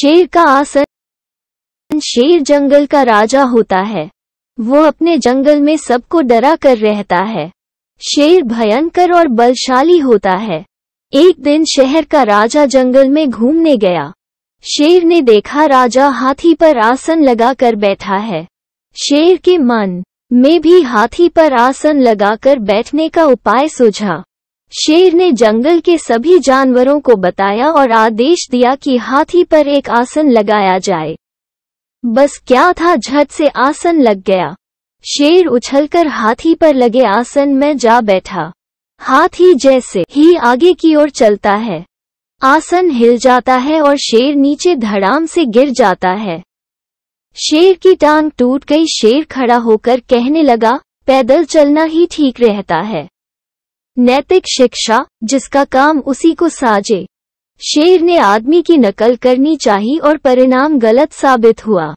शेर का आसन शेर जंगल का राजा होता है वो अपने जंगल में सबको डरा कर रहता है शेर भयंकर और बलशाली होता है एक दिन शहर का राजा जंगल में घूमने गया शेर ने देखा राजा हाथी पर आसन लगा कर बैठा है शेर के मन में भी हाथी पर आसन लगाकर बैठने का उपाय सोचा शेर ने जंगल के सभी जानवरों को बताया और आदेश दिया कि हाथी पर एक आसन लगाया जाए बस क्या था झट से आसन लग गया शेर उछलकर हाथी पर लगे आसन में जा बैठा हाथी जैसे ही आगे की ओर चलता है आसन हिल जाता है और शेर नीचे धड़ाम से गिर जाता है शेर की टांग टूट गई शेर खड़ा होकर कहने लगा पैदल चलना ही ठीक रहता है नैतिक शिक्षा जिसका काम उसी को साजे शेर ने आदमी की नकल करनी चाहिए और परिणाम गलत साबित हुआ